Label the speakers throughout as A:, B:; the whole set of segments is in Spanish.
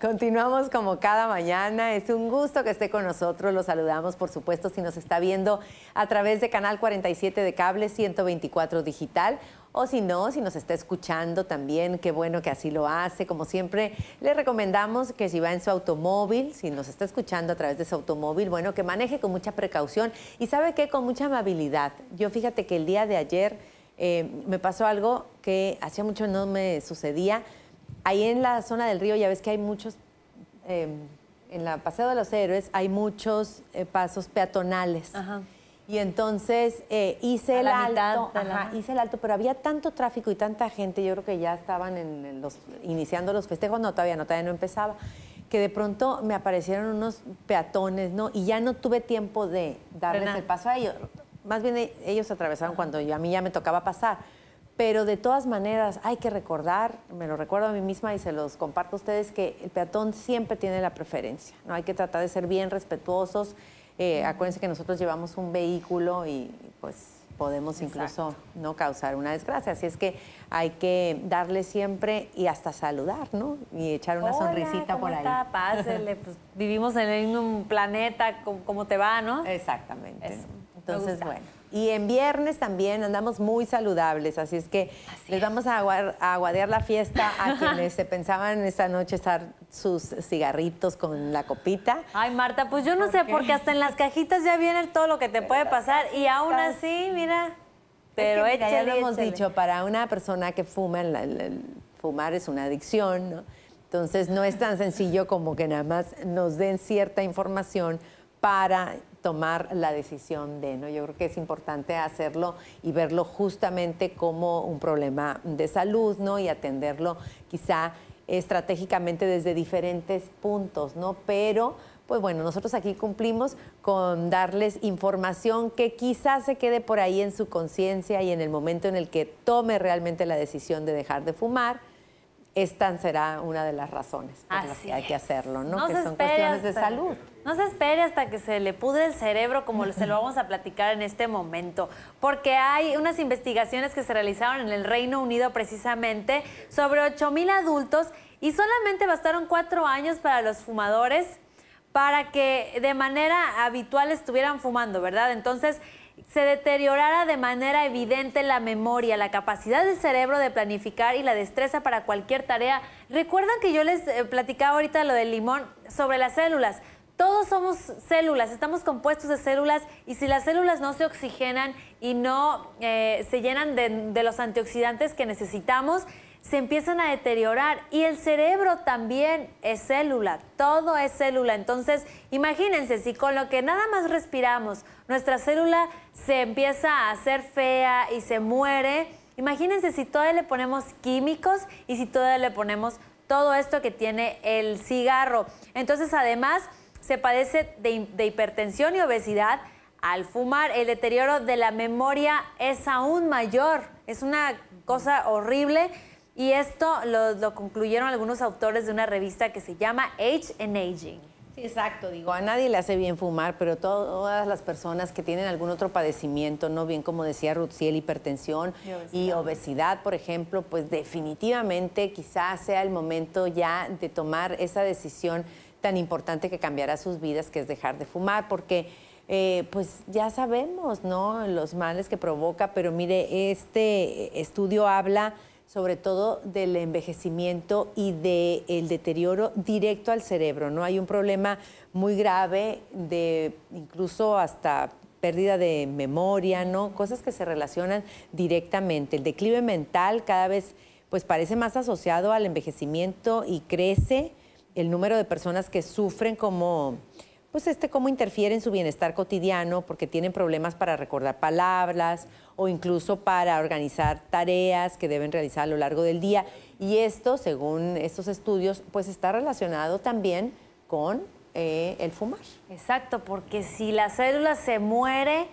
A: Continuamos como cada mañana. Es un gusto que esté con nosotros. Lo saludamos, por supuesto, si nos está viendo a través de Canal 47 de Cable 124 Digital o si no, si nos está escuchando también, qué bueno que así lo hace. Como siempre, le recomendamos que si va en su automóvil, si nos está escuchando a través de su automóvil, bueno, que maneje con mucha precaución y sabe que con mucha amabilidad. Yo fíjate que el día de ayer eh, me pasó algo que hacía mucho no me sucedía. Ahí en la zona del río ya ves que hay muchos, em, en la Paseo de los Héroes hay muchos eh, pasos peatonales. Ajá. Y entonces eh, hice el alto, hice el alto, pero había tanto tráfico y tanta gente, yo creo que ya estaban en los, iniciando los festejos, no, todavía no, todavía no empezaba, que de pronto me aparecieron unos peatones, ¿no? Y ya no tuve tiempo de darles el paso a ellos. Más bien e, ellos atravesaron cuando a mí ya me tocaba pasar. Pero de todas maneras hay que recordar, me lo recuerdo a mí misma y se los comparto a ustedes, que el peatón siempre tiene la preferencia. ¿no? Hay que tratar de ser bien respetuosos. Eh, acuérdense que nosotros llevamos un vehículo y pues podemos incluso no causar una desgracia. Así es que hay que darle siempre y hasta saludar, ¿no? Y echar una sonrisita por ahí. Pásele,
B: pues vivimos en un planeta, ¿cómo te va, no?
A: Exactamente. Entonces, bueno. Y en viernes también andamos muy saludables, así es que les vamos a, aguadear la fiesta a quienes se pensaban esta noche estar sus cigarritos con la copita. Ay, Marta, pues yo no sé, porque hasta en las cajitas ya
B: viene todo lo que te puede pasar y aún así, mira. Pero es ya lo hemos dicho,
A: para una persona que fuma, fumar es una adicción, ¿no? Entonces no es tan sencillo como que nada más nos den cierta información para tomar la decisión de, ¿no? Yo creo que es importante hacerlo y verlo justamente como un problema de salud, ¿no? Y atenderlo quizá estratégicamente desde diferentes puntos, ¿no? Pero, pues bueno, nosotros aquí cumplimos con darles información que quizás se quede por ahí en su conciencia y en el momento en el que tome realmente la decisión de dejar de fumar esta será una de las razones por las que hay que hacerlo, ¿no? que son cuestiones de salud.
B: No se espere hasta que se le pude el cerebro, como se lo vamos a platicar en este momento, porque hay unas investigaciones que se realizaron en el Reino Unido precisamente sobre mil adultos y solamente bastaron cuatro años para los fumadores para que de manera habitual estuvieran fumando, ¿verdad? Entonces, se deteriorara de manera evidente la memoria, la capacidad del cerebro de planificar y la destreza para cualquier tarea. Recuerdan que yo les eh, platicaba ahorita lo del limón sobre las células. Todos somos células, estamos compuestos de células y si las células no se oxigenan y no eh, se llenan de los antioxidantes que necesitamos, se empiezan a deteriorar y el cerebro también es célula, todo es célula. Entonces, imagínense, si con lo que nada más respiramos, nuestra célula se empieza a hacer fea y se muere, imagínense si todavía le ponemos químicos y si todavía le ponemos todo esto que tiene el cigarro. Entonces, además, se padece de, de hipertensión y obesidad, al fumar, el deterioro de la memoria es aún mayor. Es una cosa horrible y esto lo, concluyeron algunos autores de una revista que se llama Age and Aging. Exacto,
A: digo, a nadie le hace bien fumar, pero todas las personas que tienen algún otro padecimiento, no bien como decía Rutziel, hipertensión y obesidad. por ejemplo, pues definitivamente quizás sea el momento ya de tomar esa decisión tan importante que cambiará sus vidas, que es dejar de fumar, porque eh, pues ya sabemos, ¿no? Los males que provoca, pero mire, este estudio habla sobre todo del envejecimiento y del deterioro directo al cerebro. No hay un problema muy grave de incluso hasta pérdida de memoria, ¿no? Cosas que se relacionan directamente. El declive mental cada vez pues parece más asociado al envejecimiento y crece el número de personas que sufren como pues este cómo interfiere en su bienestar cotidiano, porque tienen problemas para recordar palabras o incluso para organizar tareas que deben realizar a lo largo del día. Y esto, según estos estudios, pues está relacionado también con eh, el fumar. Exacto, porque si la célula
B: se muere,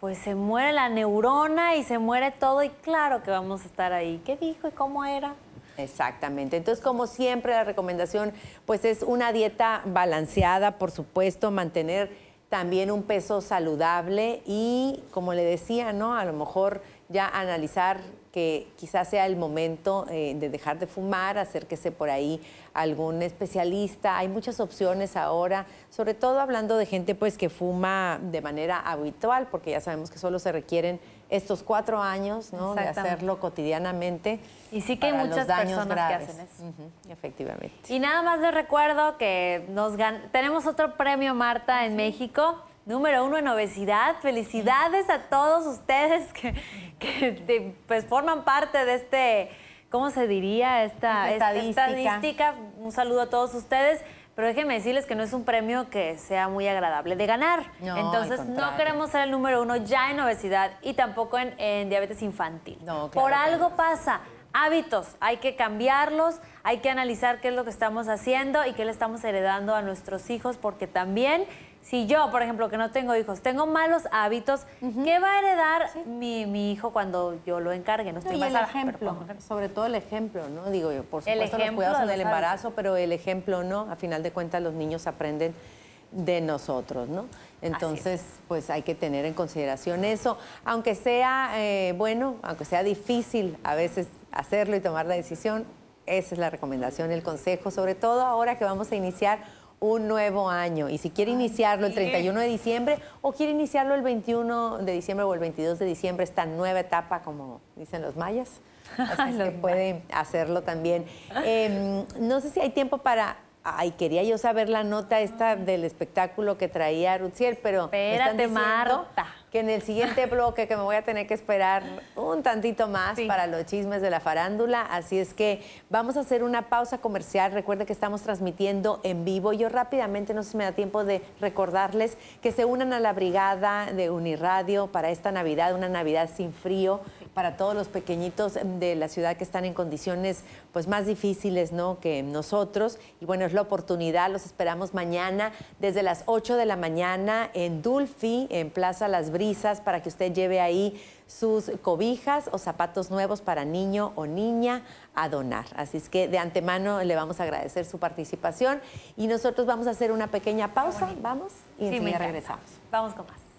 B: pues se muere la neurona y se muere todo y claro que vamos
A: a estar ahí. ¿Qué dijo y cómo era? Exactamente. Entonces, como siempre, la recomendación pues es una dieta balanceada, por supuesto, mantener también un peso saludable y, como le decía, ¿no? A lo mejor ya analizar que quizás sea el momento eh, de dejar de fumar, acérquese por ahí algún especialista. Hay muchas opciones ahora, sobre todo hablando de gente pues que fuma de manera habitual, porque ya sabemos que solo se requieren estos cuatro años, ¿no? De hacerlo cotidianamente. Y sí que hay muchas personas que hacen eso. efectivamente.
B: Y nada más les recuerdo que nos gan... tenemos otro premio, Marta, en México. Número uno en obesidad. Felicidades a todos ustedes que, este, pues, forman parte de este, ¿cómo se diría? Esta, Esta estadística. Un saludo a todos ustedes pero déjenme decirles que no es un premio que sea muy agradable de ganar. Entonces, no queremos ser el número uno ya en obesidad y tampoco en, diabetes infantil. Por algo pasa. Hábitos, hay que cambiarlos, hay que analizar qué es lo que estamos haciendo y qué le estamos heredando a nuestros hijos, porque también si yo, por ejemplo, que no tengo hijos, tengo malos hábitos, ¿qué va a heredar mi, hijo cuando yo lo encargue? No estoy no, el ejemplo,
A: sobre todo el ejemplo, ¿no? Digo, yo, por supuesto, los cuidados en el embarazo, pero el ejemplo no. A final de cuentas, los niños aprenden de nosotros, ¿no? Entonces, pues hay que tener en consideración eso, aunque sea, eh, bueno, aunque sea difícil a veces hacerlo y tomar la decisión, esa es la recomendación, el consejo, sobre todo ahora que vamos a iniciar un nuevo año. Y si quiere ah, iniciarlo el 31 de diciembre o quiere iniciarlo el 21 de diciembre o el 22 de diciembre, esta nueva etapa, como dicen los mayas, así que puede hacerlo también. Em, no sé si hay tiempo para... Ay, quería yo saber la nota esta del espectáculo que traía Ruzier, pero... Espérate, me están que en el siguiente bloque que me voy a tener que esperar un tantito más para los chismes de la farándula. Así es que vamos a hacer una pausa comercial. Recuerde que estamos transmitiendo en vivo. Yo rápidamente, no sé si me da tiempo de recordarles que se unan a la brigada de Uniradio para esta Navidad, una Navidad sin frío para todos los pequeñitos de la ciudad que están en condiciones pues más difíciles ¿no? que nosotros. Y bueno, es la oportunidad, los esperamos mañana desde las 8 de la mañana en Dulfi, en Plaza Las Brisas, para que usted lleve ahí sus cobijas o zapatos nuevos para niño o niña a donar. Así es que de antemano le vamos a agradecer su participación y nosotros vamos a hacer una pequeña pausa, vamos, y enseguida regresamos.
B: Vamos con más.